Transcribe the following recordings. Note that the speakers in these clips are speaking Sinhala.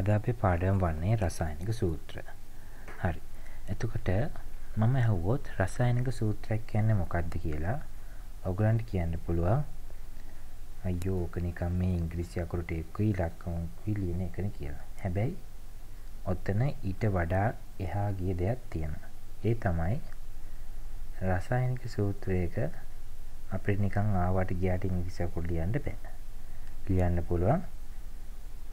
අද අපේ පාඩම් වන්නේ රසායනික සූත්‍ර. හරි. එතකොට මම ඇහුවොත් රසායනික සූත්‍රයක් කියන්නේ මොකක්ද කියලා ඔයගලන්ට කියන්න පුළුවන්. අයියෝ ඔක නිකන් මේ ඉංග්‍රීසි අකුරට එක්ක ඉලක්කම් ලියන එකනේ කියලා. හැබැයි ඔතන ඊට වඩා එහා ගිය දෙයක් තියෙනවා. ඒ තමයි රසායනික සූත්‍රයක අපිට නිකන් ආවට ගියාට ඉංග්‍රීසි අකුර ලියන්න බෑ. ලියන්න පුළුවන්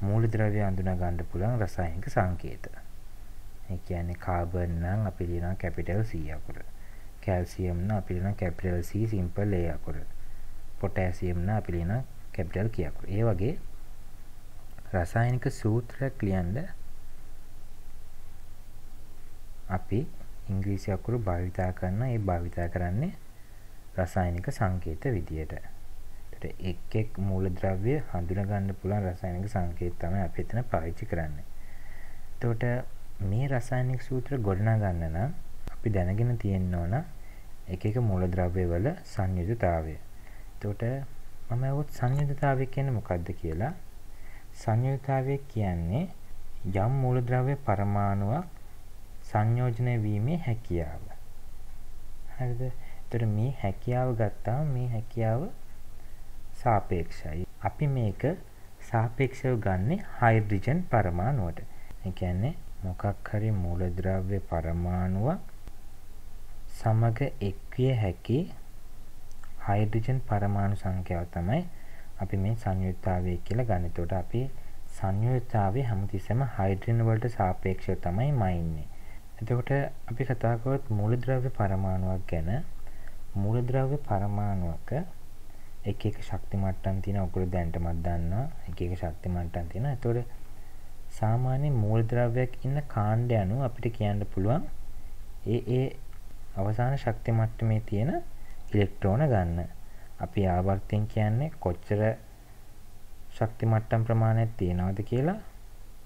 මූලද්‍රව්‍ය අඳුනා ගන්න පුළුවන් රසායනික සංකේත. ඒ කියන්නේ කාබන් නම් අපි ලියනවා කැපිටල් C අකුර. කැල්සියම් නම් අපි ලියනවා කැපිටල් C සිම්පල් A අකුර. පොටෑසියම් නම් අපි ලියනවා කැපිටල් K අකුර. ඒ වගේ රසායනික සූත්‍රයක් ලියන්න අපි ඉංග්‍රීසි අකුරු භාවිතා කරන ඒ භාවිතා කරන්නේ රසායනික සංකේත විදියට. ඒතර එක් එක් මූලද්‍රව්‍ය හඳුනගන්න පුළුවන් රසායනික සංකේත තමයි අපි එතන පාවිච්චි කරන්නේ. එතකොට මේ රසායනික සූත්‍ර ගොඩනගන්න නම් අපි දැනගෙන තියෙන්න ඕන එක එක මූලද්‍රව්‍ය වල සංයුතතාවය. එතකොට මම අහුවොත් සංයුතතාවය කියන්නේ මොකද්ද කියලා? සංයුතතාවය කියන්නේ යම් මූලද්‍රව්‍ය පරමාණුවක් සංයෝජනය වීමේ හැකියාව. හරිද? එතකොට මේ හැකියාව ගත්තාම මේ හැකියාව සාපේක්ෂයි. අපි මේක සාපේක්ෂව ගන්නේ හයිඩ්‍රජන් පරමාණුවට. ඒ කියන්නේ මොකක් හරි මූලද්‍රව්‍ය පරමාණුවක් සමග එක්විය හැකි හයිඩ්‍රජන් පරමාණු සංඛ්‍යාව තමයි අපි මේ සංයුත්තාවය කියලා ගන්න. එතකොට අපි සංයුත්තාවේ හැමතිස්සෙම හයිඩ්‍රජන් වලට සාපේක්ෂව තමයි මයින්නේ. එතකොට අපි කතා කරොත් මූලද්‍රව්‍ය පරමාණුවක් ගැන මූලද්‍රව්‍ය පරමාණුවක එක එක ශක්ති මට්ටම් තියෙන ඔකුරු දැනට මත් දන්නවා එක එක ශක්ති මට්ටම් තියෙන. ඒතකොට සාමාන්‍ය මූලද්‍රව්‍යයක් ඉන්න කාණ්ඩ අනුව අපිට කියන්න පුළුවන් ඒ ඒ අවසාන ශක්ති මට්ටමේ තියෙන ඉලෙක්ට්‍රෝන ගන්න. අපි ආවර්තයෙන් කියන්නේ කොච්චර ශක්ති මට්ටම් ප්‍රමාණයක් තියෙනවද කියලා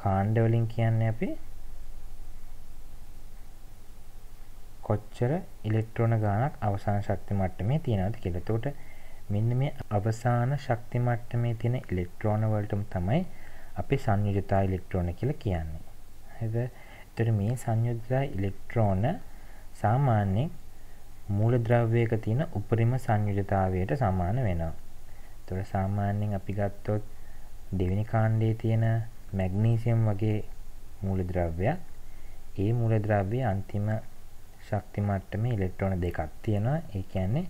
කාණ්ඩ වලින් කියන්නේ අපි කොච්චර ඉලෙක්ට්‍රෝන ගණනක් අවසාන ශක්ති මට්ටමේ තියෙනවද කියලා. එතකොට මෙන්න මේ අවසාන ශක්ති මට්ටමේ තියෙන ඉලෙක්ට්‍රෝන වලටම තමයි අපි සංයුජතා ඉලෙක්ට්‍රෝන කියලා කියන්නේ. හරිද? එතකොට මේ සංයුජතා ඉලෙක්ට්‍රෝන සාමාන්‍යයෙන් මූලද්‍රව්‍යයක තියෙන උපරිම සංයුජතාවයට සමාන වෙනවා. එතකොට සාමාන්‍යයෙන් අපි ගත්තොත් දෙවෙනි කාණ්ඩයේ තියෙන මැග්නීසියම් වගේ මූලද්‍රව්‍යයක් ඒ මූලද්‍රව්‍යයේ අන්තිම ශක්ති මට්ටමේ ඉලෙක්ට්‍රෝන දෙකක් තියෙනවා. ඒ කියන්නේ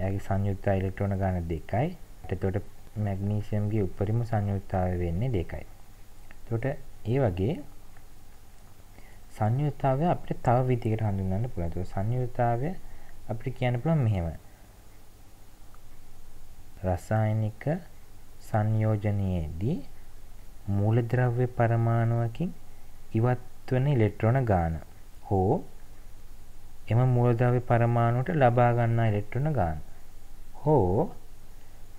එයාගේ සංයුක්තතා ඉලෙක්ට්‍රෝන ගාන දෙකයි. එතකොට මැග්නීසියම්ගේ උපරිම සංයුක්තතාවය වෙන්නේ දෙකයි. එතකොට ඒ වගේ සංයුක්තතාවය අපිට තව විදිහකට හඳුන්වන්න පුළුවන්. ඒක සංයුක්තතාවය අපිට කියන්න පුළුවන් මෙහෙම. රසායනික සංයෝජනයේදී මූලද්‍රව්‍ය පරමාණුවකින් ඉවත් වන ඉලෙක්ට්‍රෝන ගාන හෝ එම මූලද්‍රව්‍ය පරමාණුවට ලබා ගන්නා ඉලෙක්ට්‍රෝන ගාන හෝ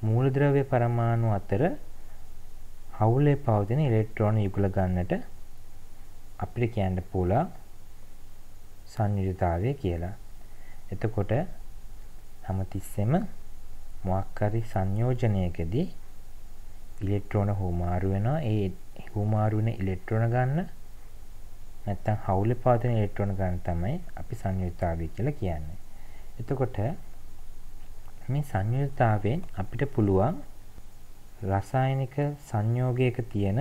මූලද්‍රව්‍ය පරමාණු අතර අවුලේ පවතින ඉලෙක්ට්‍රෝන යුගල ගන්නට අපිට කියන්න පුළුවන් සංයුතතාවය කියලා. එතකොට හැමතිස්සෙම මොකක් හරි සංයෝජනයකදී ඉලෙක්ට්‍රෝන හුමාරු වෙනවා. ඒ හුමාරු වෙන ඉලෙක්ට්‍රෝන ගන්න නැත්තම් හවුලේ පවතින ඉලෙක්ට්‍රෝන ගන්න තමයි අපි සංයුතතාවය කියලා කියන්නේ. එතකොට මේ සංයුතතාවෙන් අපිට පුළුවන් රසායනික සංයෝගයක තියෙන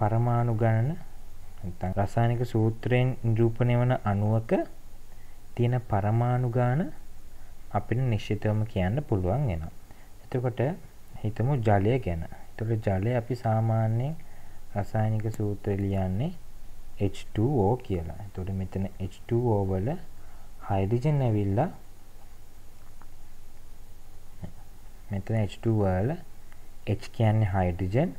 පරමාණු ගණන නැත්නම් රසායනික සූත්‍රයෙන් නිරූපණය වන අණුවක තියෙන පරමාණු ගාන අපිට නිශ්චිතවම කියන්න පුළුවන් වෙනවා. එතකොට හිතමු ජලය ගැන. එතකොට ජලය අපි සාමාන්‍යයෙන් රසායනික සූත්‍රය ලියන්නේ H2O කියලා. එතකොට මෙතන H2O වල හයිඩ්‍රජන් ඇවිල්ලා මෙතන H2 වල H කියන්නේ හයිඩ්‍රජන්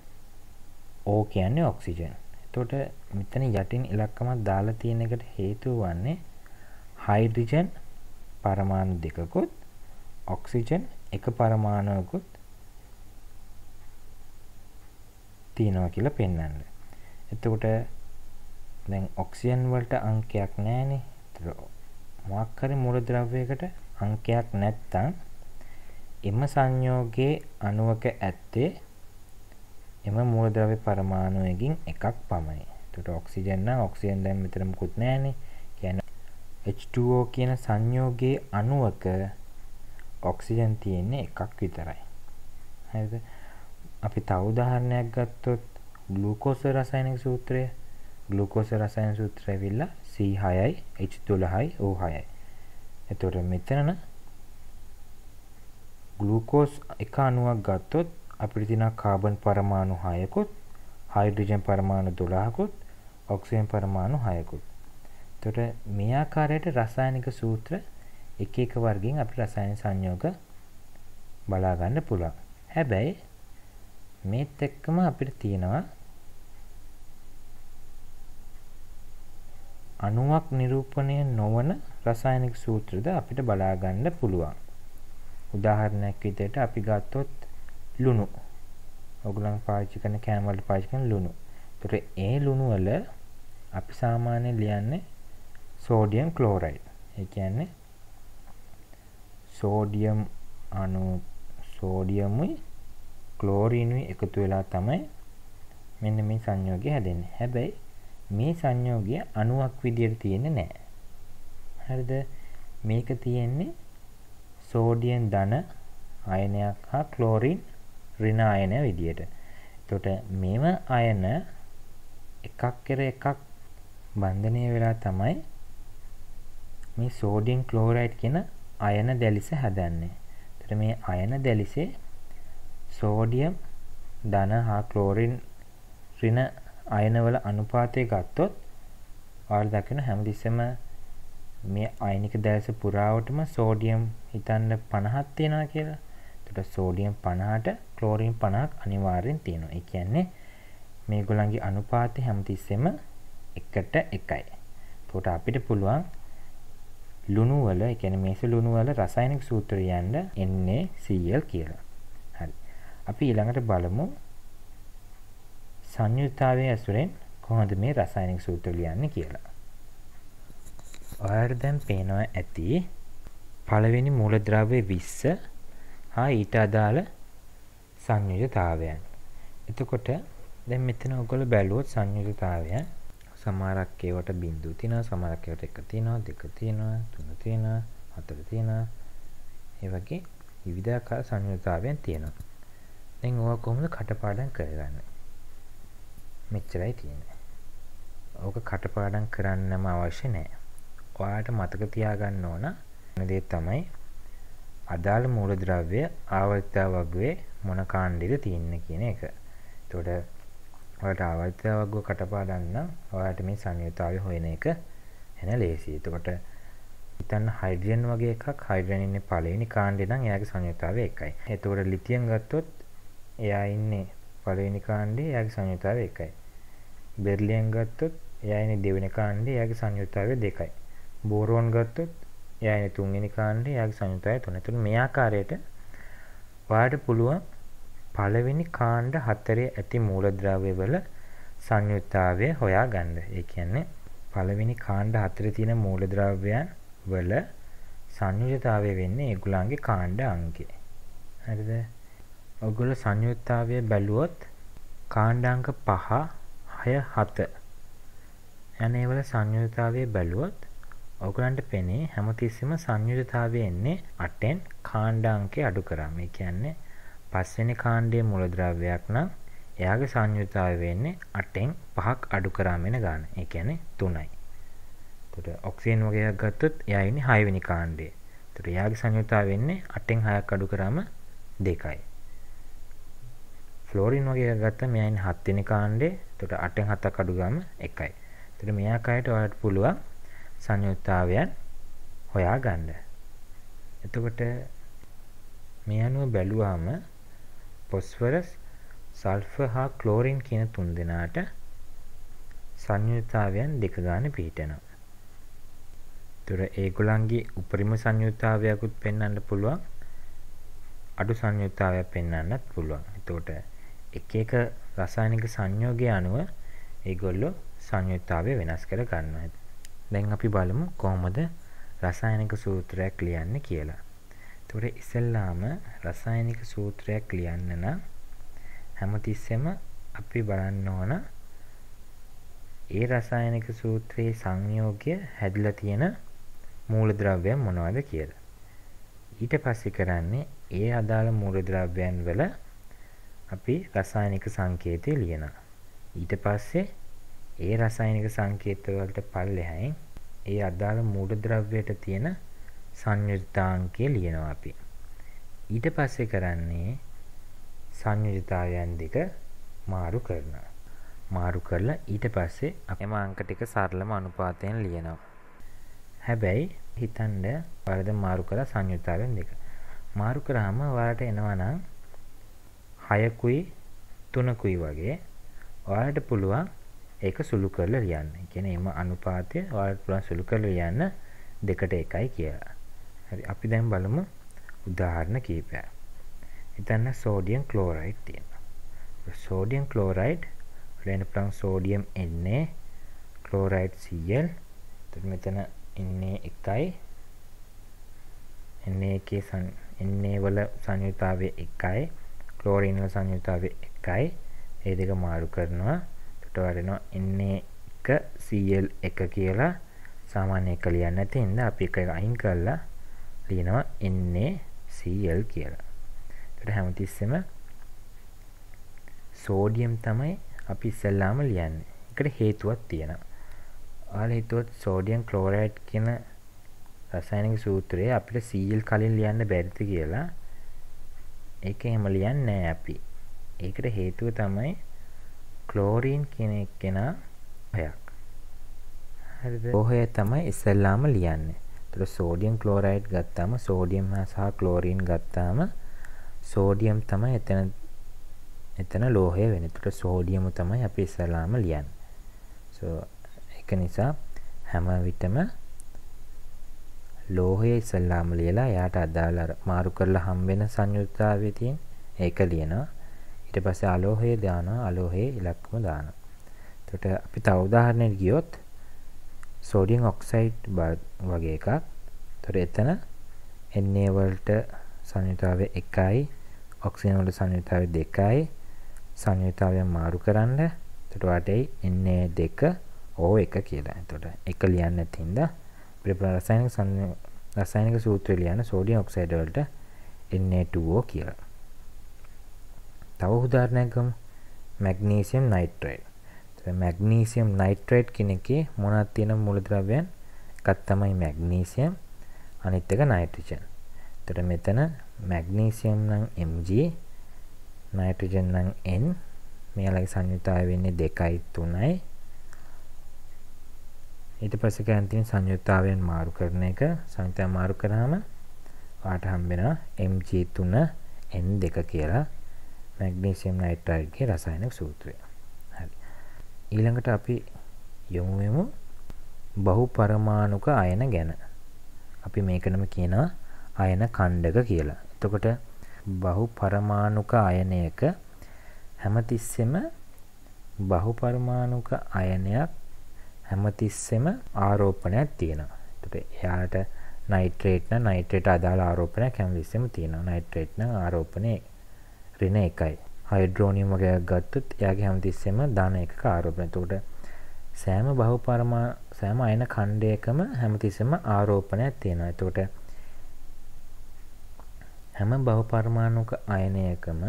O කියන්නේ ඔක්සිජන්. එතකොට මෙතන යටින් ඉලක්කමක් දාලා තියෙන එකට හේතුව වන්නේ හයිඩ්‍රජන් පරමාණු දෙකකුත් ඔක්සිජන් එක පරමාණුවකුත් තියෙනවා කියලා පෙන්වන්න. එතකොට දැන් ඔක්සිජන් වලට අංකයක් නැහැනේ. ඒතර මොකක් හරි මූලද්‍රව්‍යයකට අංකයක් නැත්තම් එම සංයෝගයේ අණුවක ඇත්තේ එම මූලද්‍රව්‍ය පරමාණුවකින් එකක් පමණයි. එතකොට ඔක්සිජන් නම් ඔක්සිජන් දැන් මෙතන මුකුත් නැහැනේ. කියන්නේ H2O කියන සංයෝගයේ අණුවක ඔක්සිජන් තියෙන්නේ එකක් විතරයි. හරිද? අපි තව උදාහරණයක් ගත්තොත් ග්ලූකෝස රසායනික සූත්‍රය. ග්ලූකෝස රසායන සූත්‍රය විල්ලා C6යි H12යි O6යි. එතකොට මෙතන ගලූකෝස් එක අණුවක් ගත්තොත් අපිට තියෙනවා කාබන් පරමාණු 6කුත් හයිඩ්‍රජන් පරමාණු 12කුත් ඔක්සිජන් පරමාණු 6කුත්. එතකොට මේ ආකාරයට රසායනික සූත්‍ර එක එක වර්ගයෙන් අපිට රසායන සංයෝග බලා ගන්න පුළුවන්. හැබැයි මේත් එක්කම අපිට තියෙනවා අණුවක් නිරූපණය නොවන රසායනික සූත්‍රද අපිට බලා ගන්න පුළුවන්. උදාහරණයක් විදිහට අපි ගත්තොත් ලුණු. ඔයගොල්ලන් පාවිච්චි කරන කෑම වලට පාවිච්චි කරන ලුණු. ඒතර ඒ ලුණු වල අපි සාමාන්‍යයෙන් ලියන්නේ සෝඩියම් ක්ලෝරයිඩ්. ඒ කියන්නේ සෝඩියම් අණු සෝඩියම්යි ක්ලෝරිනුයි එකතු වෙලා තමයි මෙන්න මේ සංයෝගය හැදෙන්නේ. හැබැයි මේ සංයෝගය අණුවක් විදිහට තියෙන්නේ නැහැ. හරිද? මේක තියෙන්නේ සෝඩියෙන් ධන අයනයක් හා ක්ලෝරින් ඍණ අයන විදියට. එතකොට මේව අයන එකක් කෙර එකක් බන්ධනය වෙලා තමයි මේ සෝඩියම් ක්ලෝරයිඩ් කියන අයන දැලිස හදන්නේ. එතකොට මේ අයන දැලිසේ සෝඩියම් ධන හා ක්ලෝරින් ඍණ අයනවල අනුපාතය ගත්තොත් ඔයාලා දකින හැමතිස්සෙම මේ අයිනික දැල්ස පුරාවටම සෝඩියම් හිතන්න 50ක් තියෙනවා කියලා. එතකොට සෝඩියම් 50ට ක්ලෝරින් 50ක් අනිවාර්යෙන් තියෙනවා. ඒ කියන්නේ මේගොල්ලන්ගේ අනුපාතය හැමතිස්සෙම 1ට 1යි. එතකොට අපිට පුළුවන් ලුණු වල, ඒ කියන්නේ මේසු ලුණු වල රසායනික සූත්‍රය යන්න NaCl කියලා. හරි. අපි ඊළඟට බලමු සංයුත්තාවයේ ඇසුරෙන් කොහොමද මේ රසායනික සූත්‍ර ලියන්නේ කියලා. ඔයාලට දැන් පේනවා ඇති පළවෙනි මූලද්‍රව්‍ය 20 හා ඊට අදාළ සංයුජතාවයන්. එතකොට දැන් මෙතන ඔයගොල්ලෝ බැලුවොත් සංයුජතාවයන් සමහරක් ඒවට බිඳු තියෙනවා, සමහරක් ඒවට 1 තියෙනවා, 2 තියෙනවා, 3 තියෙනවා, 4 තියෙනවා. ඒ වගේ විවිධාකාර සංයුජතාවයන් තියෙනවා. දැන් ඕවා කොහොමද කටපාඩම් කරගන්නේ? මෙච්චරයි තියෙන්නේ. ඕක කටපාඩම් කරන්නම අවශ්‍ය නැහැ. ඔයාට මතක තියාගන්න ඕන දේ තමයි අදාළ මූලද්‍රව්‍ය ආවර්තාවග්වේ මොන කාණ්ඩෙද තියෙන්නේ කියන එක. එතකොට ඔයාලට ආවර්තාවග්ව කටපාඩම් නම් ඔයාලට මේ සංයුතාවය හොයන එක එන ලේසියි. එතකොට හිතන්න හයිඩ්‍රජන් වගේ එකක් හයිඩ්‍රජන් ඉන්නේ පළවෙනි කාණ්ඩේ නම් එයාගේ සංයුතාවය එකයි. එතකොට ලිතියම් ගත්තොත් එයා ඉන්නේ පළවෙනි කාණ්ඩේ එයාගේ සංයුතාවය එකයි. බෙරිලියම් ගත්තොත් එයා ඉන්නේ දෙවෙනි කාණ්ඩේ එයාගේ සංයුතාවය දෙකයි. බෝරෝන් ගත්තොත් එයා තුන්වෙනි කාණ්ඩේ එයාගේ සංයුතය තුන. එතකොට මේ ආකාරයට ඔයාට පුළුවන් පළවෙනි කාණ්ඩ හතරේ ඇති මූලද්‍රව්‍යවල සංයුත්තාවය හොයාගන්න. ඒ කියන්නේ පළවෙනි කාණ්ඩ හතරේ තියෙන මූලද්‍රව්‍යයන් වල සංයුත්තාවය වෙන්නේ ඒගොල්ලන්ගේ කාණ්ඩ අංකේ. හරිද? ඔයගොල්ලෝ සංයුත්තාවය බැලුවොත් කාණ්ඩ අංක 5 6 7 යන ඒවල සංයුත්තාවය බැලුවොත් ඔගලන්ට පෙනේ හැමතිස්සෙම සංයුජතාවය එන්නේ අටෙන් කාණ්ඩාංකේ අඩු කරාම. ඒ කියන්නේ පස්වෙනි කාණ්ඩයේ මූලද්‍රව්‍යයක් නම් එයාගේ සංයුජතාවය වෙන්නේ අටෙන් පහක් අඩු කරාම එන ගාන. ඒ කියන්නේ 3යි. එතකොට ඔක්සිජන් වගේ එකක් ගත්තොත් එයා ඉන්නේ 6 වෙනි කාණ්ඩයේ. එතකොට එයාගේ සංයුජතාවය වෙන්නේ අටෙන් 6ක් අඩු කරාම 2යි. ෆ්ලෝරින් වගේ එකක් ගත්තම එයා ඉන්නේ 7 වෙනි කාණ්ඩයේ. එතකොට අටෙන් 7ක් අඩු කරාම 1යි. එතකොට මෙයා කයට ඔයාලට පුළුවන් සංයුත්තාවයන් හොයා ගන්න. එතකොට මේ අනුව බැලුවාම පොස්වරස් සල්ෆර් හා ක්ලෝරින් කියන තුන් දෙනාට සංයුත්තාවයන් දෙක ගන්න පිහිටනවා. ඒතර ඒගොල්ලන්ගේ උපරිම සංයුත්තාවයකුත් පෙන්වන්න පුළුවන්. අඩු සංයුත්තාවයක් පෙන්වන්නත් පුළුවන්. එතකොට එක එක රසායනික සංයෝගය අනුව ඒගොල්ලෝ සංයුත්තාවය වෙනස් කර ගන්නවා. දැන් අපි බලමු කොහොමද රසායනික සූත්‍රයක් ලියන්න කියලා. එතකොට ඉස්සෙල්ලාම රසායනික සූත්‍රයක් ලියන්න නම් හැමතිස්සෙම අපි බලන්න ඕන ඒ රසායනික සූත්‍රයේ සංයෝගය හැදිලා තියෙන මූලද්‍රව්‍යයන් මොනවද කියලා. ඊට පස්සේ කරන්නේ ඒ අදාළ මූලද්‍රව්‍යයන් වල අපි රසායනික සංකේතය ලියනවා. ඊට පස්සේ ඒ රසායනික සංකේත වලට පල්ලෙහායින් ඒ අදාළ මූලද්‍රව්‍යයට තියෙන සංයුත්තාංකය ලියනවා අපි. ඊට පස්සේ කරන්නේ සංයුජතාවයන් දෙක මාරු කරනවා. මාරු කරලා ඊට පස්සේ එම අංක ටික සරලම අනුපාතයෙන් ලියනවා. හැබැයි හිතන්න වලද මාරු කරලා සංයුත්තාවයන් දෙක. මාරු කරාම ඔයාලට එනවා නම් 6කුයි 3කුයි වගේ ඔයාලට පුළුවන් ඒක සුළු කරලා ලියන්න. ඒ කියන්නේ එම අනුපාතය ඔයාලට පුළුවන් සුළු කරලා ලියන්න දෙකට එකයි කියලා. හරි අපි දැන් බලමු උදාහරණ කීපයක්. හිතන්න සෝඩියම් ක්ලෝරයිඩ් තියෙනවා. සෝඩියම් ක්ලෝරයිඩ් වලට පුළුවන් සෝඩියම් Na ක්ලෝරයිඩ් Cl. එතකොට මෙතන Na එකයි Na එකේ සං Na වල සංයුතාවය එකයි ක්ලෝරින් වල සංයුතාවය එකයි. ඒ දෙක මාරු කරනවා. ලෙෆ්ට වරිනවා එන්න එක සල් එක කියලා සාමාන්‍ය එක ලියන්න ඇති හින්ද අපි එක අයින් කරලා ලියනවා එන්නේ සල් කියලා එතකොට හැමතිස්සෙම සෝඩියම් තමයි අපි ඉස්සෙල්ලාම ලියන්නේ එකට හේතුවක් තියෙනවා ඔයාලා හිතුවොත් සෝඩියම් ක්ලෝරයිඩ් කියන රසායනික සූත්‍රය අපිට සල් කලින් ලියන්න බැරිද කියලා ඒක එහෙම ලියන්නේ නැහැ අපි ඒකට හේතුව තමයි ක්ලෝරීන් කියන එක්කෙනා හයක් හරිද ඔහය තමයි ඉස්සල්ලාම ලියන්නේ එතකොට සෝඩියම් ක්ලෝරයිඩ් ගත්තාම සෝඩියම් සහ ක්ලෝරීන් ගත්තාම සෝඩියම් තමයි එතන එතන ලෝහය වෙන්නේ. එතකොට සෝඩියම තමයි අපි ඉස්සලාම ලියන්නේ. සෝ ඒක නිසා හැම විටම ලෝහය ඉස්සලාම ලියලා එයාට අදාළ මාරු කරලා හම්බ වෙන සංයුක්තාවයේ තියෙන ඒක ලියනවා. ඊට පස්සේ අලෝහය දානවා අලෝහයේ ඉලක්කම දානවා. එතකොට අපි තව උදාහරණයක් ගියොත් සෝඩියම් ඔක්සයිඩ් වගේ එකක්. එතකොට එතන Na වලට සංයුතාවය 1යි, ඔක්සිජන් වලට සංයුතාවය 2යි. සංයුතාවය මාරු කරන්න. එතකොට වාටයි Na2 O1 කියලා. එතකොට එක ලියන්න තින්ද අපිට රසායනික රසායනික සූත්‍රය ලියන්න සෝඩියම් ඔක්සයිඩ් වලට Na2O කියලා. තව උදාහරණයක් ගමු. Magnesium nitrate. එතකොට මැග්නීසියම් නයිට්‍රේට් කියන එකේ මොනවද තියෙන මූලද්‍රව්‍යයන්? එකක් තමයි මැග්නීසියම්, අනිත් එක නයිට්‍රජන්. එතකොට මෙතන මැග්නීසියම් නම් Mg, නයිට්‍රජන් නම් N. මෙයාලගේ සංයුතාවය වෙන්නේ 2යි 3යි. ඊට පස්සේ ගන්න තියෙන සංයුත්තාවයන් මාරු කරන එක සංයුත්තා මාරු කරාම වාට හම්බ වෙනවා Mg3 N2 කියලා මැග්නීසියම් නයිට්‍රයිඩ්ගේ රසායනික සූත්‍රය. හරි. ඊළඟට අපි යොමු වෙමු බහු පරමාණුක අයන ගැන. අපි මේකනම කියනවා අයන කණ්ඩක කියලා. එතකොට බහු පරමාණුක අයනයක හැමතිස්සෙම බහු පරමාණුක අයනයක් හැමතිස්සෙම ආරෝපණයක් තියෙනවා. එතකොට එයාට නයිට්‍රේට් නම් නයිට්‍රේට අදාළ ආරෝපණයක් හැමතිස්සෙම තියෙනවා. නයිට්‍රේට් නම් ආරෝපණේ රින එකයි හයිඩ්‍රෝනියම ගයක් ගත්තත් එයාගේ හැම තිස්සෙම දාන එක ආරෝපණය. එතකොට සෑම බහු පරමා සෑම අයන ඛණ්ඩයකම හැම තිස්සෙම ආරෝපණයක් තියෙනවා. එතකොට හැම බහු පරමාණුක අයනයකම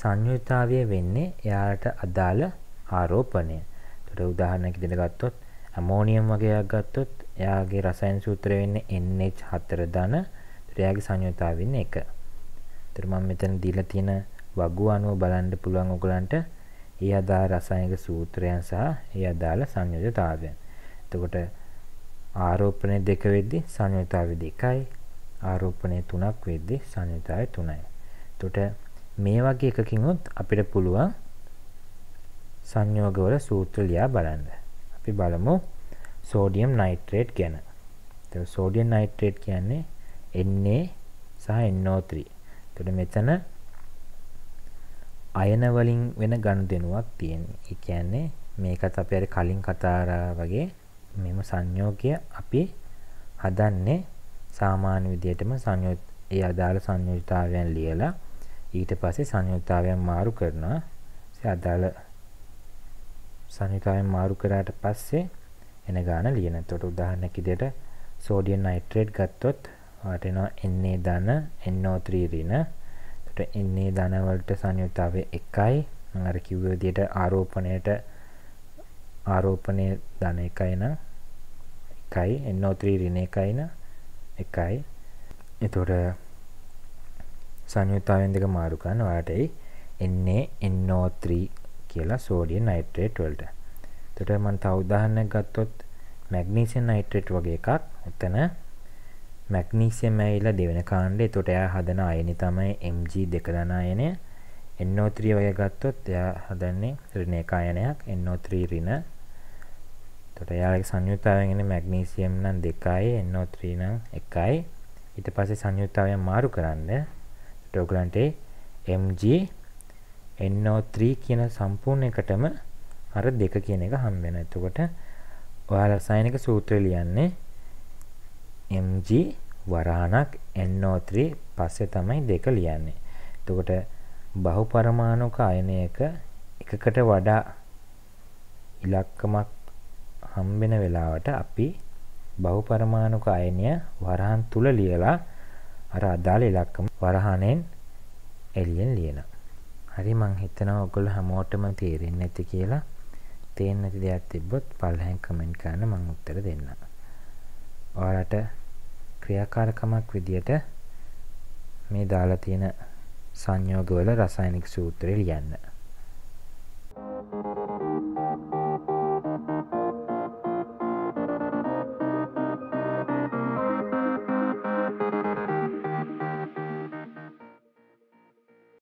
සංයුතාවය වෙන්නේ එයාට අදාළ ආරෝපණය. එතකොට උදාහරණයක් විදිහට ගත්තොත් ඇමෝනියම් වගේයක් ගත්තොත් එයාගේ රසායන සූත්‍රය වෙන්නේ NH4 ධන. එයාගේ සංයුතාවය වෙන්නේ 1. ඒතර මම මෙතන දීලා තියෙන වගු අනුව බලන්න පුළුවන් ඔයගලන්ට ඒ අදාළ රසායනික සූත්‍රයන් සහ ඒ අදාළ සංයෝජතාවයන්. එතකොට ආරෝපණය දෙක වෙද්දී සංයෝජතාවය දෙකයි ආරෝපණය තුනක් වෙද්දී සංයෝජතාවය තුනයි. එතකොට මේ වගේ එකකින් උත් අපිට පුළුවන් සංයෝගවල සූත්‍ර ලියා බලන්න. අපි බලමු සෝඩියම් නයිට්‍රේට් ගැන. එතකොට සෝඩියම් නයිට්‍රේට් කියන්නේ Na සහ NO3. එතකොට මෙතන අයන වලින් වෙන ගනුදෙනුවක් තියෙනවා. ඒ කියන්නේ මේකත් අපි අර කලින් කතා වගේ මෙම සංයෝගය අපි හදන්නේ සාමාන්‍ය විදිහටම සංයෝජ ඒ අදාළ සංයෝජතාවයන් ලියලා ඊට පස්සේ සංයෝජතාවයන් මාරු කරනවා. ඒ අදාළ සංයෝජතාවයන් මාරු කරාට පස්සේ එන ගාන ලියන. එතකොට උදාහරණයක් විදිහට සෝඩියම් නයිට්‍රේට් ගත්තොත් ආට එනවා එන්නේ ධන NO3 ඍණ එතකොට එන්නේ ධන වලට සංයුත්තාවය 1යි මම අර කිව්ව විදිහට ආරෝපණයට ආරෝපණය ධන 1යි නම් 1යි NO3 ඍණ 1යි නම් 1යි එතකොට සංයුත්තාවෙන් දෙක මාරු කරන්න ඔයාට එන්නේ NO3 කියලා සෝඩියම් නයිට්‍රේට් වලට එතකොට මම තව උදාහරණයක් ගත්තොත් මැග්නීසියම් නයිට්‍රේට් වගේ එකක් එතන මැග්නීසියම් ඇවිල්ලා දෙවෙන කාණ්ඩේ. එතකොට එයා හදන අයනි තමයි Mg දෙක දන අයනය. NO3 වගේ ගත්තොත් එයා හදන්නේ ඍණ එක අයනයක් NO3 ඍණ. එතකොට එයාගේ සංයුක්තාවයෙන් එන්නේ මැග්නීසියම් නම් 2යි NO3 නම් 1යි. ඊට පස්සේ සංයුක්තාවයන් මාරු කරන්න එතකොට ඔයගලන්ට Mg NO3 කියන සම්පූර්ණ එකටම අර දෙක කියන එක හම් වෙනවා. එතකොට ඔයාලා රසායනික සූත්‍රය ලියන්නේ mg වරහණක් NO3 පස්සේ තමයි දෙක ලියන්නේ. එතකොට බහුපරමාණුක අයනයක එකකට වඩා ඉලක්කමක් හම්බෙන වෙලාවට අපි බහුපරමාණුක අයනය වරහන් තුල ලියලා අර අදාළ ඉලක්කම වරහණෙන් එළියෙන් ලියනවා. හරි මං හිතනවා ඔයගොල්ලෝ හැමෝටම තේරෙන්නේ නැති කියලා. තේරෙන්නේ නැති දෙයක් තිබ්බොත් පල්ලෙහෙන් කමෙන්ට් කරන්න මං උත්තර දෙන්නම්. ඔයාලට ක්‍රියාකාරකමක් විදියට මේ දාලා තියෙන සංයෝගවල රසායනික සූත්‍රය ලියන්න.